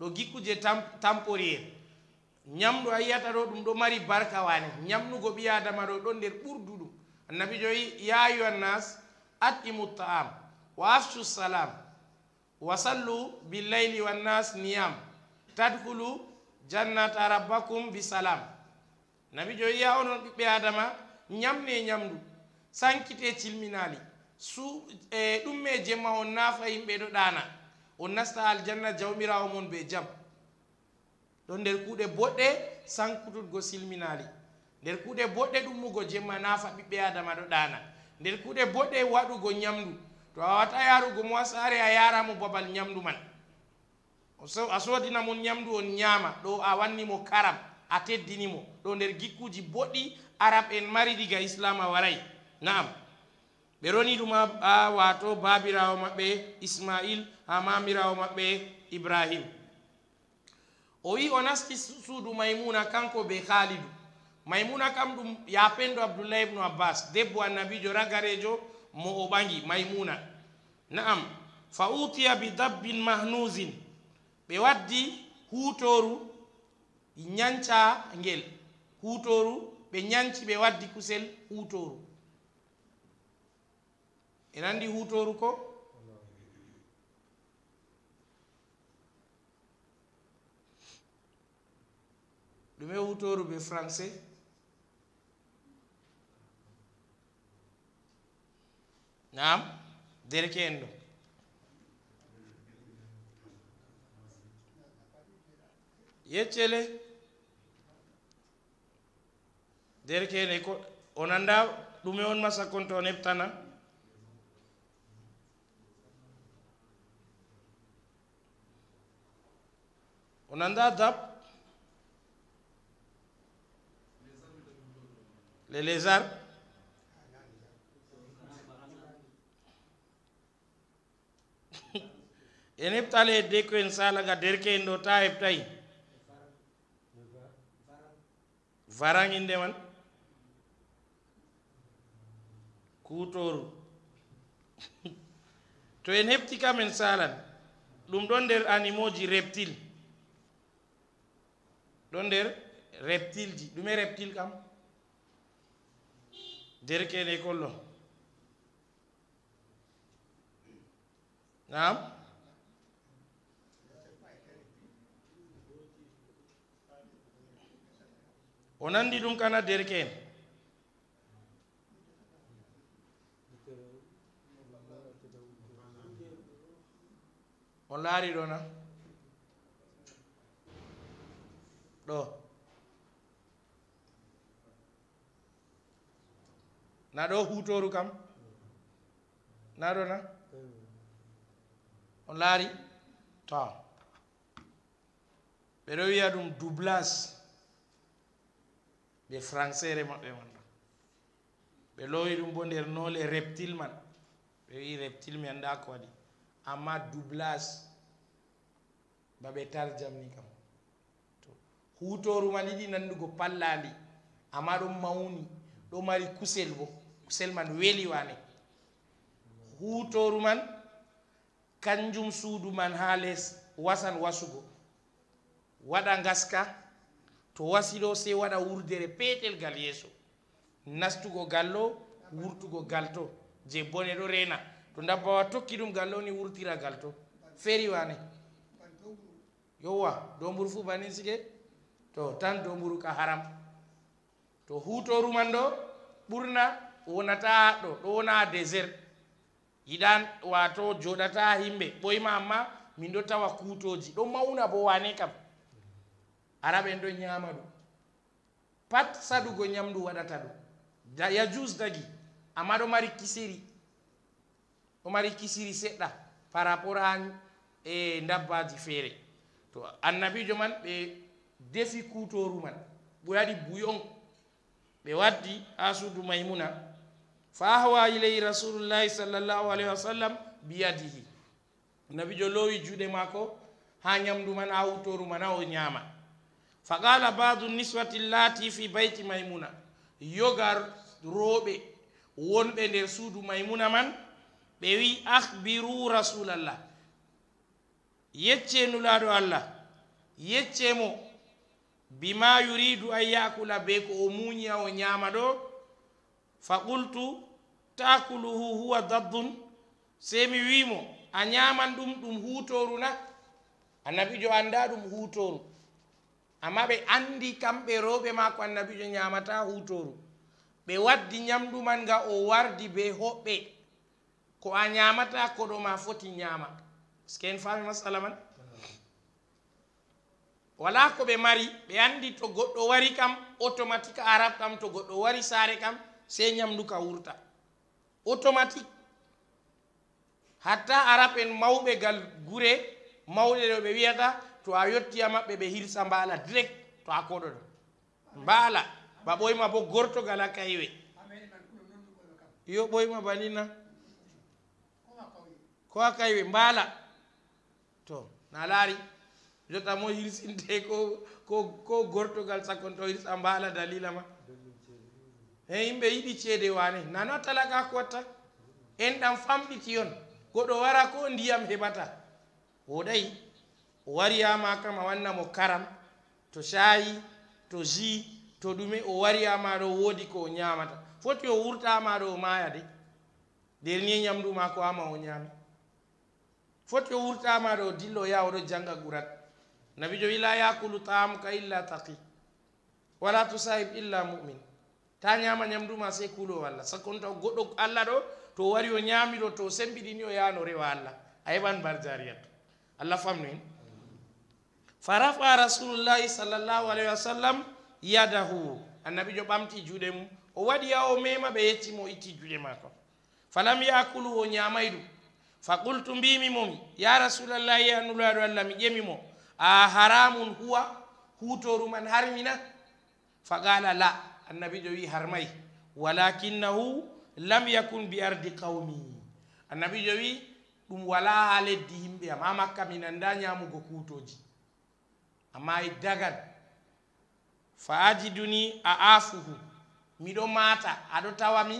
ɗo giɗɗu je tamporiere ñamɗo a yiyata ɗo ɗum ɗo mari barka wane ñamɗugo ɓi adama ɗo ɗon nder ɓurduɗum annabi joyi ya yuannas atimu taam wa aftu salam wa sallu billayli wannas niyam tadkulu jannata rabbakum bi salam nabi joyi ya onon ɓiɓɓe adama ñamne ñamdu sankite silminali su e ɗumme jemma on nafa yimɓe ɗo ɗana on nasta aljanna jawmirawo mon be jam ɗon bodde kuuɗe sang silminali gosil minari. bodde dum ɗummugo jemma nafa bibbe adama dana der nder bodde wadu go nyamdu to a wata yarugo mo ha saare babal nyamdu man a sodina mon nyamdu on nyama do a wanni mo karam a teddini mo do der gikkuji boddi arab en mari diga islam a Nam na'am Beroni duma a wato babirawo mabbe ismail ha mamirawo mabbe ibrahim o wi o nasti suudu maimuna kanko be khalidu maimuna kam ɗum yapendo abdullah ibnu abbas debbo annabijo ragarejo mo o ɓangi maimuna na'am fa utiya bi dabbin mahnusin ɓe waddi hutoru ñanca ngel hutoru ɓe ñanci ɓe waddi kusel hutoru en hutoru ko ɗume wutoru be français nam derke en ɗo yeccele derkeene ko o nannda ɗume on masa konto on heɓtana o nannda dab Les lézards en sala ga derke salaga derke'en ɗo ta Varang varan inde man kutoru to enep tika men sala. salan ɗum ɗon nder ji reptile Don der reptile ji ɗume reptile kam derkeele école lo nam o nanndi ɗum kana derke'en on laari ɗo na ɗo na ɗo hutoru kam na ɗo na on laari to ɓeɗo wiya ɗum doublage ɓe français re maɓɓe man ɗo ɓe lowi ɗum bo nder nole reptile man ɓe wi reptile mi anda ko waɗi amma doublage baɓe tarjamni kam to hutoru man yiɗi nandugo pallandi amma ɗo mawni ɗo mari kusel bo kusel man weli wane hutoru man kanjum suudu man ha les wasan wasugo waɗa gaska to wasiɗo sey waɗa wurdere peetel gal yeeso nastugo gallo wurtugo galto je bone ɗo rena to dabbawa tokki ɗum gallo ni wurtira galto feri wane yowa domburu fu banin sike to tan domburu ka haram to hutoru man ɗo ɓurna wonata ɗo ɗo wona désert yiɗan wato joɗata himɓe ɓoyma amma min ɗo tawa kutoji ɗo mawna bo wane kam araɓe en ɗon ñama ɗum pat saɗugo ñamdu waɗata ɗum yajus dagi amma ɗo mari kisiri ɗo mari kisiri seɗɗa par rapport ha e dabbaji feere to annabijo man ɓe defi kutoru man ɓoyaɗi buyon ɓe waddi ha suudu maymuna fa ahwa ilay rasulullahi sallllahu alayhi wa sallam biyadihi nabi jo lowi juuɗe maako ha ñamdu man a wutoru man a o ñaama fa qala badu niswati llati fi bayti maymuna yogar rooɓe wonɓe nder suudu maymuna man ɓe wi ahbiru rasulallah yecce nulaɗo allah yecce mo bima yuridu an yakula be ko o muñi a o ñaama ɗo fa qultu takuluhu huwa daddun sey mi wimo a ñaman ɗum ɗum hutoru na annabijo anda ɗum hutoru amma ɓe andi kamɓe rewɓe mako annabijo ñamata hutoru ɓe waddi ñamdu man nga o wardi be hoɓɓe ko a ñamata koɗo ma foti ñama pasque en fami masala man wala koɓe mari ɓe andi to goɗɗo wari kam automatique a rab kam to goɗɗo wari saare kam se ñamdu ka wurta automatique hatta arab en mawɓe gal gure mawɗe ɗo ɓe wiyata to a yettiya maɓɓe ɓe hirsa mbaala direct to a koɗo mbaala ba ɓoyma bo gortogal a kaywe yo ɓoyma banina ko a kaywe mbaala to na laari jotta mo hirsinte ko ko ko gortogal sakkonto hirsa mbaala dalila ma e yimɓe yiɗi ceede wane nano talaka kotta en ɗam famɗiti on goɗo wara ko ndiyam heɓata woɗayi o wariyama kam a wannamo karam to sayi to ji to ɗume o wariyama ɗo woodi ko o ñamata foti o wurtama ɗo o maya de dernier ñamdu ma ko ama o ñami foti o wurtama ɗo o dillo ya oɗo janga gurat nabijo ila yakulu taamuka illa taqi wala tousahib illa mumine ta ñama ñamduma se kuulowo allah sakkono taw goɗɗo allah ɗo to wari o ñamiɗo to sembiɗini o yano rewa allah a heɓan bardariyatto allah famno en fa rafa rasulullahi sallllahu alayhi wa sallam yadahu annabi jo ɓamti juuɗe mum o waɗi ya o mema ɓe yettimo o itti juuɗe mako falam yakulu o ñamay ɗum fa qultu mbimimomi ya rasulallahi anulaɗo allah mi ƴemimo a haramum huwa hutoru man harmina fa qala la annabijo wi harmay walakinnahu lam yakun bi ardi qawmi annabijo wi ɗum wala ha leddi yimɓe am ha makka mi nanda ñamugo kutoji amma e dagal fa ajiduni a afuhu miɗo maata aɗo tawami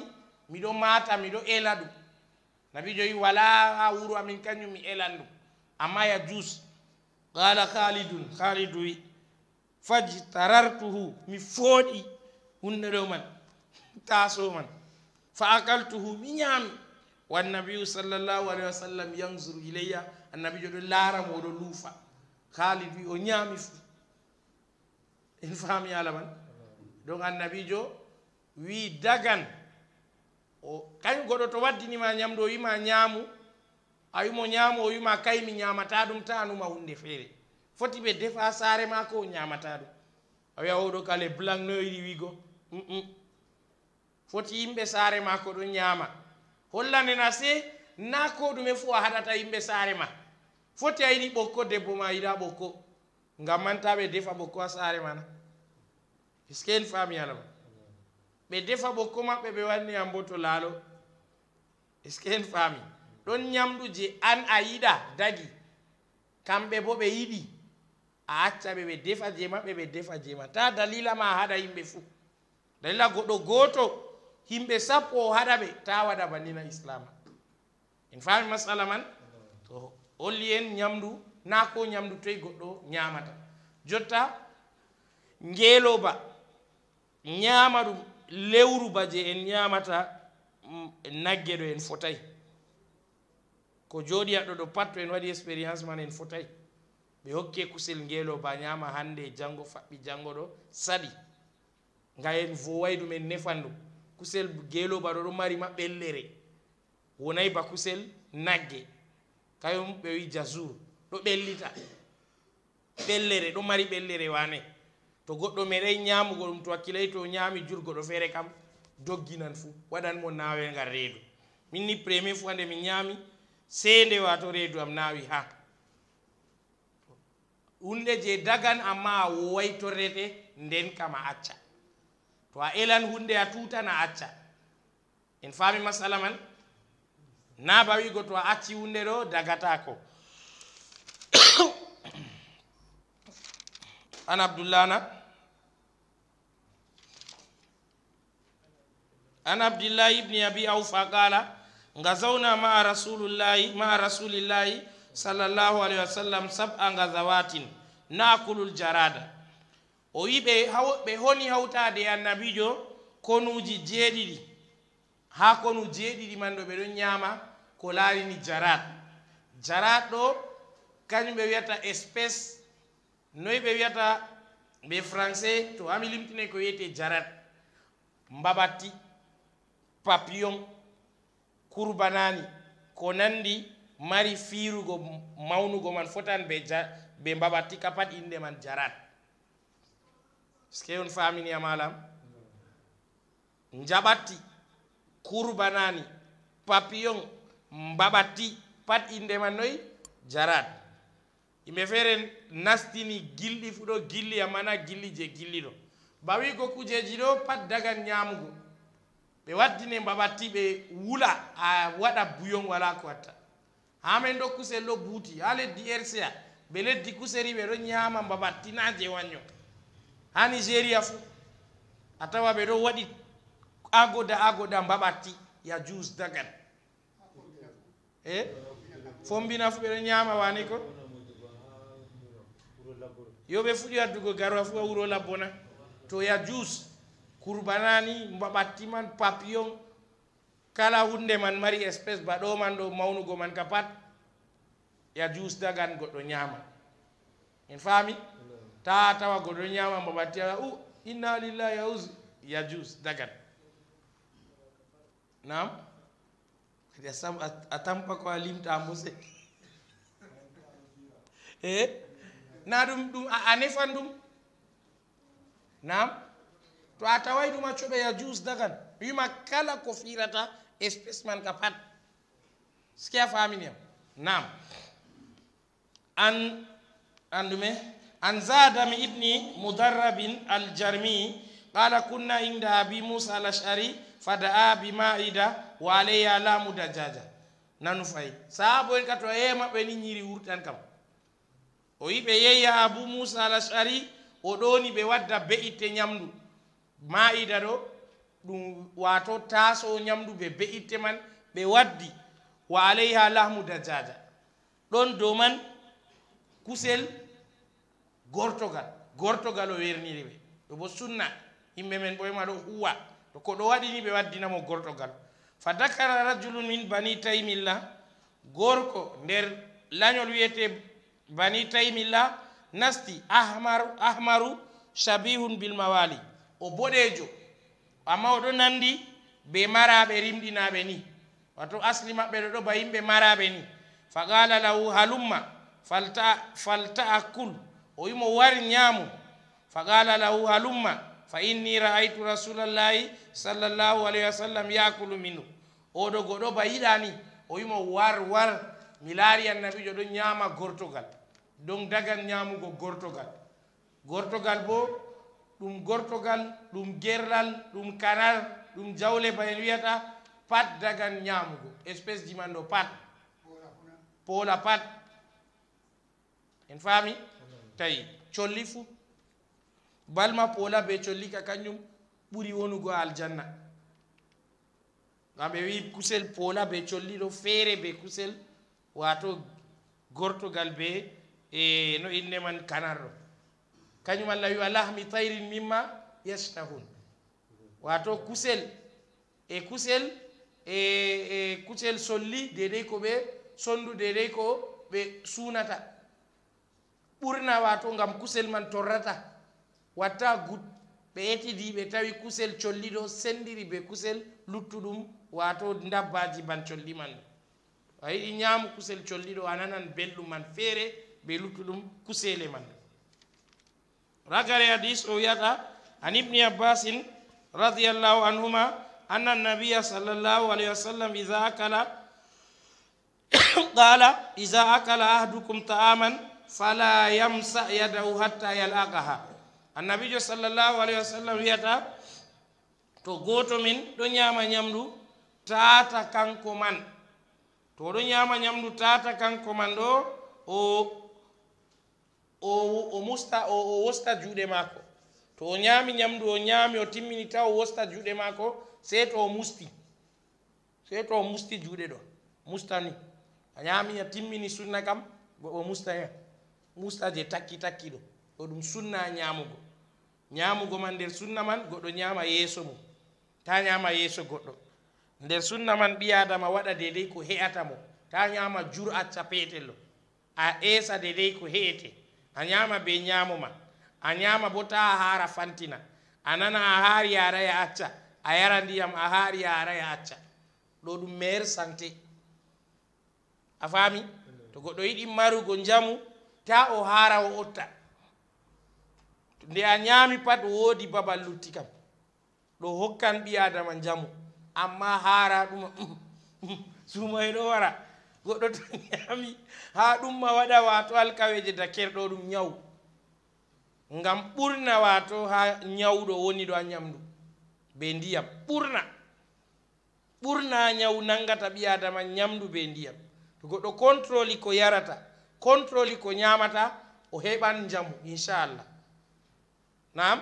miɗo maata miɗo ela ɗum nabijo wi wala ha wuro amin kañum mi elan ɗum amma ya jus qala khalidun khalidu wi fajtarartuhu mi fooɗi rew man taaso man fa akaltuhu mi ñaami wannabiu sallllahu alayhi wa sallam yansuru ileyya annabi joɗo laaramo oɗo luufa haalid wi o ñaami fu en faami ala man donc annabijo wi dagan o kañum goɗo to waddinima ñamdu o wima ñaamu a wimo ñaamu o wima kay mi ñamata ɗum ta anuma hunde feere foti ɓe defa saare ma ko o ñamata ɗum a wiya oɗo kale blanc no yiɗi wigo foti yimɓe saare ma ko ɗum ñaama hollanena se na ko ɗume fo a haɗata yimɓe saare ma foti a yiɗi ɓokko debbo ma yiɗa ɓokko ngam mantaɓe defa ɓokko a saare mana est ce que en faami alama ɓe defa ɓokko maɓɓe ɓe wanni am bo to laalo est ce que en faami ɗon ñamɗu je an a yiɗa dagi kamɓe bo ɓe yiɗi a acca ɓe ɓe defa je maɓɓe ɓe defa je ma ta dalila ma a haɗa yimɓe fuu dalila goɗɗo goto himɓe sappo o haɗa ɓe ta waɗa bannina islama en fami masala man to holli en ñamdu na ko ñamdu toye goɗɗo ñamata jotta ngeeloba ñama ɗum lewru ba je en ñamata mm, nagge ɗo en fotay ko jooɗi aɗo ɗo pat to en waɗi expérience man en fotay ɓe hokke kusel ngeeloba ñama hande janngo faɓɓi janngo ɗo saɗi ngayen vowayi ɗumen nefan ɗum kusel geeloba ɗo ɗo marima ɓellere wonayi ba kusel nagge kayum ɓe wi jasour ɗo ɓellita ɓellere ɗo mari ɓellere wane to goɗɗo meɗay ñamugo ɗum to hakkilayi to ñami jurgoɗo feere kam dogginan fu waɗan mo nawelngal reedu min ni premier fu ande min ñami seende wato reedu am nawi ha hunde je dagan amma a wowayi torrete nden kam a acca to a elan hunde a tuta na acca en fami masala man na nabawigo to a acci hunde ɗo dagatako an na an abdillahi ibni abi aufa qala ngazauna maa rasulullahi maa rasulillahi sallllahu alaihi wa sallam sab'a gazawatin nakulu ljarada o wi ɓe honi hawtade annabijo konuji jeeɗiɗi ha konu jeeɗiɗi man ɗo ɓe ɗon ñaama ko laarini jarat jarat ɗo kañum ɓe wiyata espéce noyi ɓe wiyata ɓe français to ami limtine ko wiyete jarat mbabatti papillon kurbanani ko nandi mari firugo mawnugo man fotan ɓe mbabatti kapat inde man jarat ske on famini amalam jaɓatti kurbanani papillon mbaɓatti pat indema noyi jarat yimɓe feere nastini gilɗi fu ɗo gilli amana gilli je gilli ɗo bawi ko kujeji ɗo pat daga ñamugo ɓe waddine mbaɓatti ɓe wula a waɗa buyon wala ko watta ha men ɗo kusel ɗo buuti ha leddi rca ɓe leddi kuseri ɓe ɗo ñama mbaɓattina je wanñon ha nigéria fo a tawa ɓe ɗo waɗi agoda agoda mbaɓatti ya jus dagal e fombina fu ɓeɗo ñama wani ko yoɓe fuɗi addugo garwa fu a wuro labbona to ya jus kurbanani mbaɓatti man papillon kala hunde man mari espéce baɗoman ɗo mawnugo man ka pat ya jus dagan goɗɗo ñama en faami tata wagodo nyama mbabatia uh, inna lillahi uzi ya juzi dagat naam kadi sam atampa ko limtamo se e eh? na ɗum dum a nefan naam nam to a taway ɗum a ya juzi dagan wima kala ko firata man ka pat ski a faminiyam nam an an ɗume an zadam ibni mudarrabin aljarmi qala kunna inda abi musa alashari fadaa bimaida wa alayya lamu dajaja nanu fay sahaboen kato yemaɓe ni ñiri wurtan kam o wi ɓe yeyya abu musa alashari o ɗoni ɓe wadda be itte ñamdu maida ɗo ɗum wato taso ñamdu ɓe be itte man ɓe waddi wa alayha lahmu dajaja ɗon dow man kusel gortogal gortogal o werniri ɓe ɗo bo sunna yimɓe men ɓoyema ɗo huwa to koɗo waɗini ɓe waddinamo gortogal fa dakara rajulun min bani taymilla gorko nder lañol wiyete bani taymilla nasti ahmaru ahmaru shabihun bilmawali o boɗejo amma oɗo nandi ɓe maraɓe rimɗinaɓe ni wato asli maɓɓe ɗo ɗo ba yimɓe maraɓe ni fa qala lahu halumma falta falta'a kul o wimo wari ñaamu fa qala lahu halumma fa inni raaytu rasulallahi sallllahu alayhi wa sallam yakulu minu oɗo goɗo ba yiɗani o wimo war war mi laari annabijo ɗon ñaama gortogal donc dagan ñaamugo gortogal gortogal bo ɗum gortogal ɗum gerlal ɗum kanal ɗum jawle ba en wiyata pat dagan ñaamugo espéce jimanɗo pat poola pat en faami tawi colli fuu bal ma pola be colli ka kañum ɓuri wonugo aljanna gam ɓe wi kusel pola be colli ɗo feere be kusel wato gortogal be e no inne man kanarɗo kañum allah wi wa lahmi tayrin mimma yastahun wato kusel e kusel e, e kusel solli dedey ko ɓe sonndu dedey ko ɓe suunata ɓurna wato gam kusel man torrata watta gut ɓe ƴettidiɓe tawi kusel colliɗo sendiri be kusel luttuɗum wato dabbaji ban colli man a yiɗi ñaamu kusel colliɗo a nanan belɗum man feere ɓe luttuɗum kusele man ragare hadis o wiyata an ibni abbasin radiallahu anhuma anna annabia sallllahu alayhi wa sallam iza akala qala iza akala ahdukum taaman fala yamsa yadahu hatta yalaqaha annabijo sallllahu alayhi wa sallam wiyata to goto min ɗo ñama ñamdu tata kanko man to ɗo ñama ñamdu tata kanko man ɗo o o musta o, o wosta juuɗe maako to o ñami ñamdu o ñami o timmini taw o wosta juuɗe maako sey to o musti sey to o musti juuɗe ɗo mustani a ñami a timmini sunna kam o musta hen mustaje takki takki ɗo ɗo ɗum sunna ñamugo ñamugo man nder sunna man goɗɗo ñama yeeso mum ta ñama yeeso goɗɗo nder sunna man ɓi adama waɗa de dey ko heyata mo ta ñama jur acca petello a esa de dey ko heyete a ñama be ñamo ma a ñama bo ta hara fantina a nana a haari a raya acca a yara ndiyam a haari a raya acca ɗo ɗum maire santé a faami to goɗɗo yiɗi marugo njamu ta o hara o otta to nde a ñaami pat woodi babal lutti kam ɗo hokkan ɓi adama jamu amma hara ɗuma uhm, uhm, sumay e ɗo wara goɗɗo to ñaami ha ɗumma waɗa wato alkaweje dakerɗo ɗum ñawu ngam ɓurna wato ha ñawɗo woni ɗo a ñamdu be ndiyam ɓurna ɓurna ñawu nangata ɓi adama ñamdu be ndiyam to goɗɗo controli ko yarata controli ko ñamata o heɓan jamu inchallah nam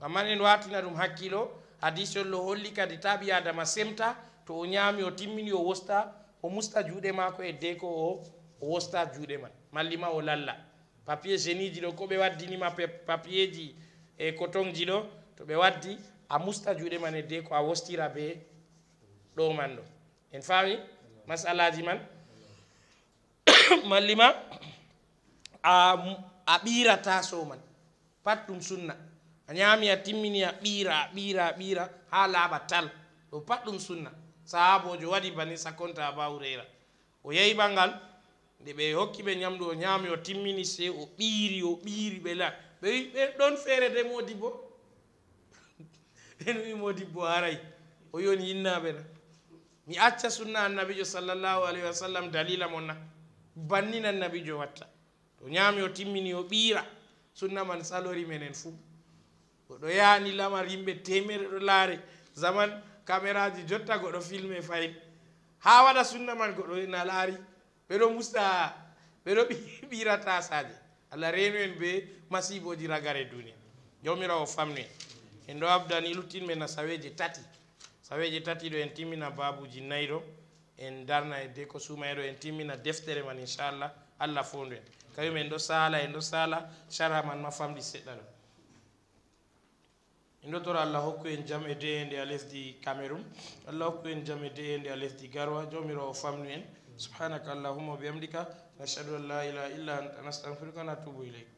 amman en watina ɗum hakkilo hadisol lo holli kadi taɓi adama semta to o ñami o timmini o wosta o musta juuɗe mako e deko o o wosta juuɗe man mallima o lalla papier génie ji ɗo koɓe waddinima papier ji e coton ji ɗo to ɓe waddi a musta juuɗe man e deko a wostira be ɗo man ɗo en fawi masalaji man mallima a a ɓirata soman pat ɗum sunna a ñami a timmini a ɓira a ɓira a ɓira ha laaɓa tal ɗo pat ɗum sunna sahabojo waɗi bani sakonta aba hurera o yehi ɓangal nde ɓe hokki ɓe ñamdu o ñami o timmini se o ɓiri o ɓiri ɓe la ɓe wi ɓe ɗon feere de modi bo en wi modi bo haray o yoni yinnaɓe na mi acca sunna annabijo sallllahu alayhi wa sallam dalila mon na bannin annabijo watta to ñaami o timmini o ɓiira sunna man salori menen fuu goɗo yaani lamar yimɓe temere ɗo laare zaman caméraji jotta goɗo filme fayin ha waɗa sunna man goɗo na laari ɓeɗo musta ɓeɗo ɓiira tasaje allah reenu en be masiboji ragare duniya jawmirawo o en en ɗo abdani men na saweje tati saweje tati ɗo en timmina babuji nayi ɗo en darna e de ko sumayeɗo en timmina deftere man inchallah allah fondu en kawima en ɗo sala en ɗo sala sara man ma famɗi seɗɗa ɗo en ɗotoro allah hokku en jam e de e nde a lesdi cameron allah hokku en jam e de e nde a lesdi garwa jamirowo famnu en subhanaka allahumma wa bihamdika nachhadu an la ilaha illa anta nastanfiruka natubu ilayk